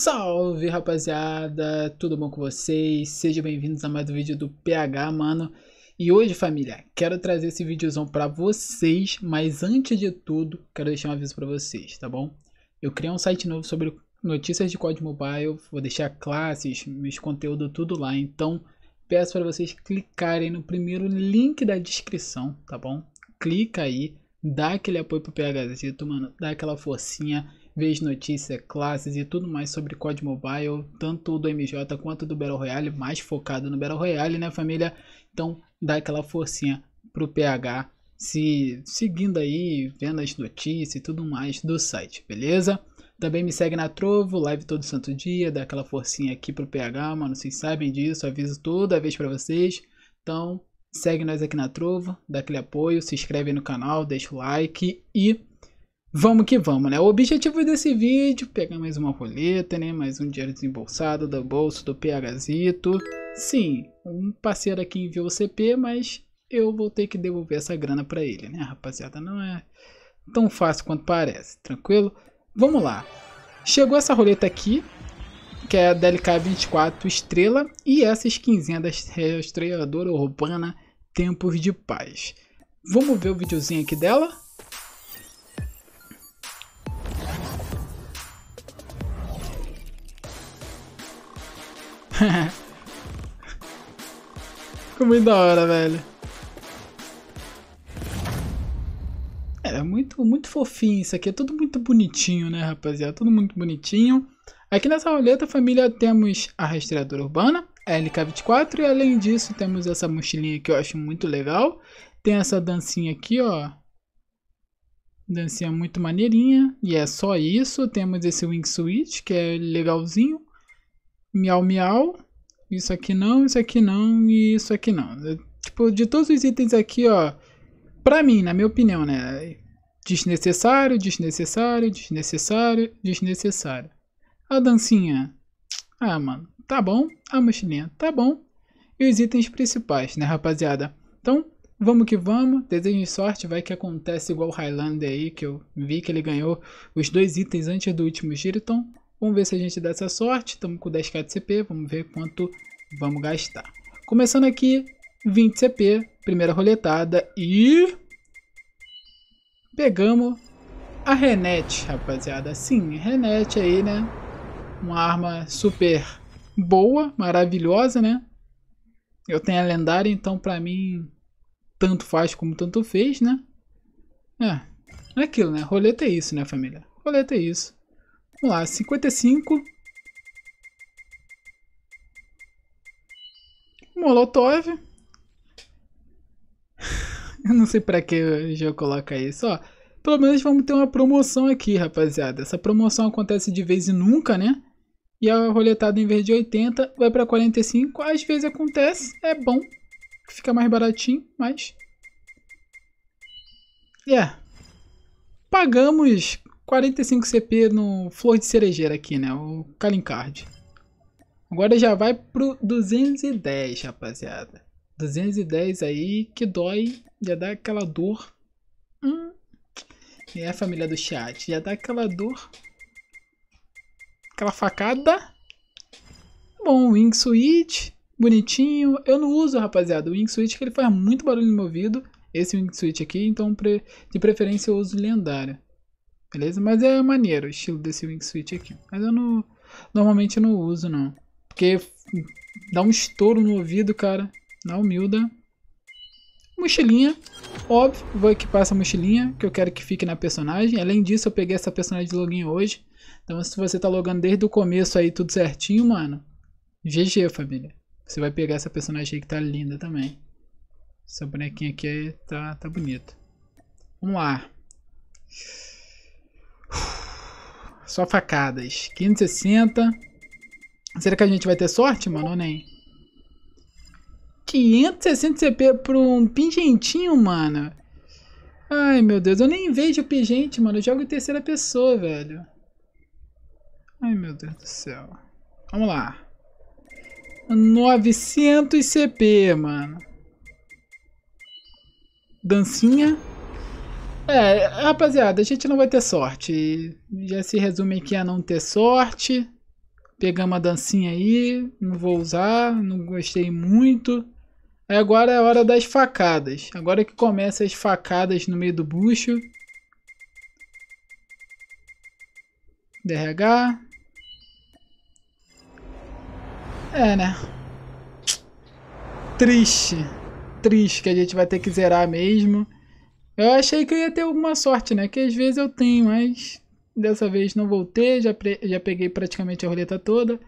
Salve rapaziada, tudo bom com vocês? Sejam bem-vindos a mais um vídeo do PH, mano. E hoje, família, quero trazer esse videozão para vocês, mas antes de tudo, quero deixar um aviso para vocês, tá bom? Eu criei um site novo sobre notícias de código mobile, vou deixar classes, meus conteúdos tudo lá, então peço para vocês clicarem no primeiro link da descrição, tá bom? Clica aí, dá aquele apoio pro PHzito, mano, dá aquela forcinha. Vejo notícias, classes e tudo mais sobre COD Mobile, tanto do MJ quanto do Battle Royale, mais focado no Battle Royale, né, família? Então, dá aquela forcinha pro PH, se seguindo aí, vendo as notícias e tudo mais do site, beleza? Também me segue na Trovo, live todo santo dia, dá aquela forcinha aqui pro PH, mano, vocês sabem disso, aviso toda vez para vocês. Então, segue nós aqui na Trovo, dá aquele apoio, se inscreve no canal, deixa o like e Vamos que vamos, né? O objetivo desse vídeo, pegar mais uma roleta, né? Mais um dinheiro desembolsado do bolso do PHzito. Sim, um parceiro aqui enviou o CP, mas eu vou ter que devolver essa grana para ele, né, rapaziada? Não é tão fácil quanto parece, tranquilo? Vamos lá. Chegou essa roleta aqui, que é a DLK24 Estrela, e essa skinzinha da Estreladora urbana Tempos de Paz. Vamos ver o videozinho aqui dela? Ficou muito da hora, velho. Era é, é, muito, muito fofinho isso aqui. É tudo muito bonitinho, né, rapaziada? Tudo muito bonitinho. Aqui nessa roleta, família, temos a rastreadora urbana, a LK24. E além disso, temos essa mochilinha que eu acho muito legal. Tem essa dancinha aqui, ó. Dancinha muito maneirinha. E é só isso. Temos esse Wing Switch, que é legalzinho miau miau, isso aqui não, isso aqui não e isso aqui não. É, tipo, de todos os itens aqui, ó, pra mim, na minha opinião, né, desnecessário, desnecessário, desnecessário, desnecessário. A dancinha, ah, mano, tá bom. A mochilinha, tá bom. E os itens principais, né, rapaziada? Então, vamos que vamos. Desejo sorte, vai que acontece igual o Highlander aí, que eu vi que ele ganhou os dois itens antes do último giro, então Vamos ver se a gente dá essa sorte. Estamos com 10k de CP. Vamos ver quanto vamos gastar. Começando aqui, 20 CP. Primeira roletada. E... Pegamos a Renete, rapaziada. Sim, Renete aí, né? Uma arma super boa, maravilhosa, né? Eu tenho a lendária, então pra mim... Tanto faz como tanto fez, né? É, é aquilo, né? Roleta é isso, né, família? Roleta é isso. Vamos lá, 55. Molotov. Eu não sei pra que eu coloca isso, ó. Pelo menos vamos ter uma promoção aqui, rapaziada. Essa promoção acontece de vez em nunca, né? E a roletada em vez de 80 vai para 45. Às vezes acontece, é bom. Fica mais baratinho, mas... É. Yeah. Pagamos 45 CP no Flor de Cerejeira aqui, né? O Kalinkard. Agora já vai pro 210, rapaziada. 210 aí que dói, já dá aquela dor. Hum. É a família do chat, já dá aquela dor. Aquela facada. Bom, Wing Switch, bonitinho. Eu não uso, rapaziada, o Wing Switch que ele faz muito barulho no meu ouvido. Esse Wing Switch aqui, então de preferência eu uso lendário. Beleza? Mas é maneiro o estilo desse wing switch aqui. Mas eu não... Normalmente eu não uso, não. Porque dá um estouro no ouvido, cara. Na humilda. Mochilinha. Óbvio, vou equipar essa mochilinha, que eu quero que fique na personagem. Além disso, eu peguei essa personagem de login hoje. Então, se você tá logando desde o começo aí, tudo certinho, mano. GG, família. Você vai pegar essa personagem aí que tá linda também. Essa bonequinha aqui é, tá, tá bonita. Vamos lá. Só facadas. 560. Será que a gente vai ter sorte, mano, ou nem? 560 CP para um pingentinho, mano. Ai, meu Deus. Eu nem vejo o pingente, mano. Eu jogo em terceira pessoa, velho. Ai, meu Deus do céu. Vamos lá. 900 CP, mano. Dancinha. É, rapaziada, a gente não vai ter sorte. Já se resume aqui a não ter sorte. Pegamos a dancinha aí, não vou usar, não gostei muito. Agora é a hora das facadas. Agora que começa as facadas no meio do bucho. DRH. É, né? Triste. Triste que a gente vai ter que zerar mesmo. Eu achei que eu ia ter alguma sorte, né? Que às vezes eu tenho, mas dessa vez não voltei. Já, já peguei praticamente a roleta toda.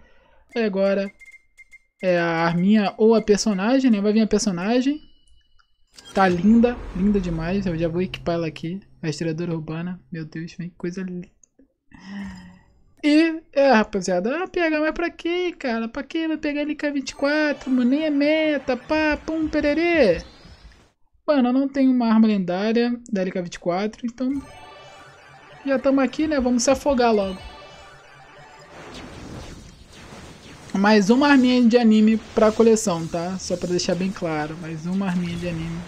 E agora é a arminha ou a personagem, né? Vai vir a personagem. Tá linda, linda demais. Eu já vou equipar ela aqui. A estiradora urbana. Meu Deus, vem que coisa linda. E, é, rapaziada, ah, PH, mas pra que, cara? Pra que vai pegar LK24, mano? Nem é meta, pá, pum, pererê. Mano, eu não tenho uma arma lendária da LK-24, então... Já estamos aqui, né? Vamos se afogar logo. Mais uma arminha de anime pra coleção, tá? Só pra deixar bem claro. Mais uma arminha de anime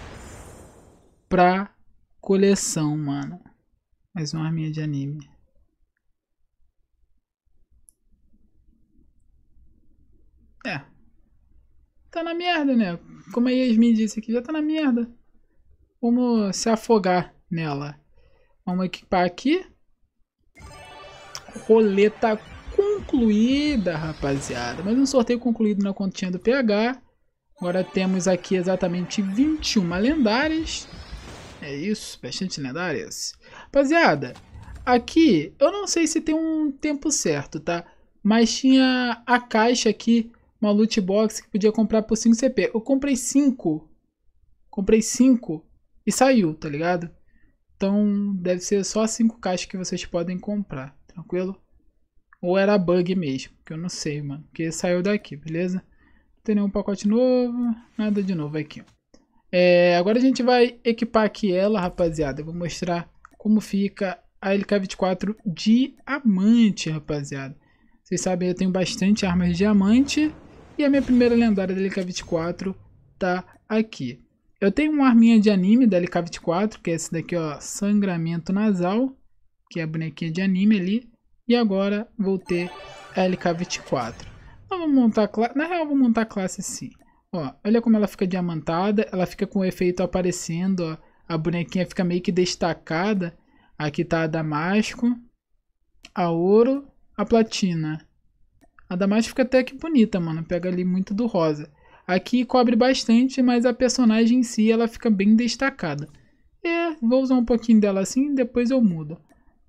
pra coleção, mano. Mais uma arminha de anime. É. Tá na merda, né? Como a Yasmin disse aqui, já tá na merda. Vamos se afogar nela. Vamos equipar aqui. Roleta concluída, rapaziada. Mais um sorteio concluído na continha do PH. Agora temos aqui exatamente 21 lendárias. É isso, bastante lendárias. Rapaziada, aqui eu não sei se tem um tempo certo, tá? Mas tinha a caixa aqui, uma loot box que podia comprar por 5 CP. Eu comprei 5. Comprei 5 e saiu, tá ligado? Então deve ser só cinco caixas que vocês podem comprar, tranquilo? Ou era bug mesmo, que eu não sei, mano. Porque saiu daqui, beleza? Não tem nenhum pacote novo, nada de novo aqui. É, agora a gente vai equipar aqui ela, rapaziada. Eu vou mostrar como fica a LK24 diamante, rapaziada. Vocês sabem, eu tenho bastante armas de diamante. E a minha primeira lendária da LK24 tá aqui. Eu tenho uma arminha de anime da LK24, que é esse daqui, ó, Sangramento Nasal, que é a bonequinha de anime ali. E agora vou ter a LK24. Então, vou montar Na real, vou montar a classe assim. Ó, olha como ela fica diamantada, ela fica com o efeito aparecendo, ó. A bonequinha fica meio que destacada. Aqui tá a Damasco, a Ouro, a Platina. A Damasco fica até que bonita, mano. Pega ali muito do rosa. Aqui cobre bastante, mas a personagem em si ela fica bem destacada. É, vou usar um pouquinho dela assim depois eu mudo.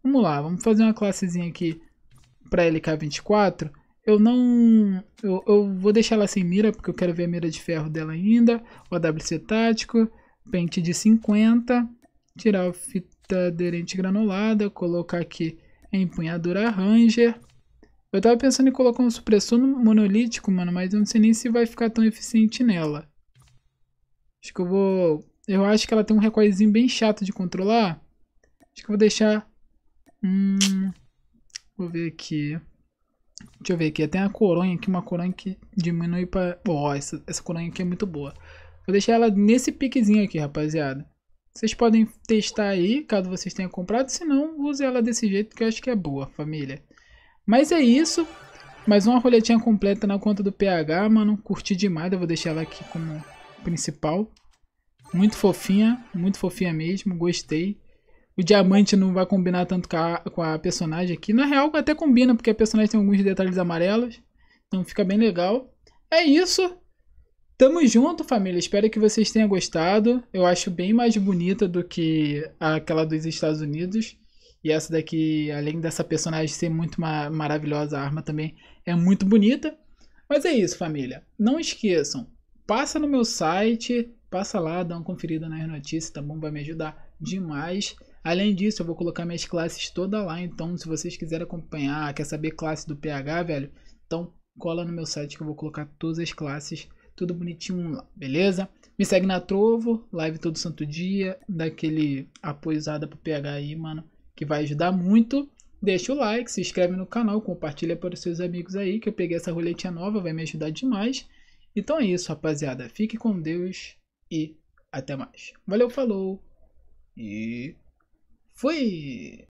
Vamos lá, vamos fazer uma classezinha aqui para LK24. Eu não... Eu, eu, vou deixar ela sem mira, porque eu quero ver a mira de ferro dela ainda. O AWC tático, pente de 50. Tirar a fita aderente granulada, colocar aqui a empunhadura Ranger. Eu tava pensando em colocar um supressor monolítico, mano, mas eu não sei nem se vai ficar tão eficiente nela. Acho que eu vou... Eu acho que ela tem um recoilzinho bem chato de controlar. Acho que eu vou deixar... Hum... Vou ver aqui. Deixa eu ver aqui. Tem a coronha aqui, uma coronha que diminui pra... Ó, oh, essa, essa coronha aqui é muito boa. Vou deixar ela nesse piquezinho aqui, rapaziada. Vocês podem testar aí, caso vocês tenham comprado. Se não, use ela desse jeito, que eu acho que é boa, família. Mas é isso. Mais uma roletinha completa na conta do PH, mano. Curti demais, eu vou deixar ela aqui como principal. Muito fofinha, muito fofinha mesmo, gostei. O diamante não vai combinar tanto com a, com a personagem aqui. Na real, até combina, porque a personagem tem alguns detalhes amarelos. Então fica bem legal. É isso. Tamo junto, família. Espero que vocês tenham gostado. Eu acho bem mais bonita do que aquela dos Estados Unidos. E essa daqui, além dessa personagem ser muito ma maravilhosa, a arma também é muito bonita. Mas é isso, família. Não esqueçam, passa no meu site, passa lá, dá uma conferida nas notícias, tá bom? Vai me ajudar demais. Além disso, eu vou colocar minhas classes toda lá, então se vocês quiserem acompanhar, quer saber classe do PH, velho, então cola no meu site que eu vou colocar todas as classes, tudo bonitinho lá, beleza? Me segue na Trovo, live todo santo dia, daquele apoio pro PH aí, mano que vai ajudar muito. Deixa o like, se inscreve no canal, compartilha para os seus amigos aí, que eu peguei essa roletinha nova, vai me ajudar demais. Então é isso, rapaziada. Fique com Deus e até mais. Valeu, falou e fui!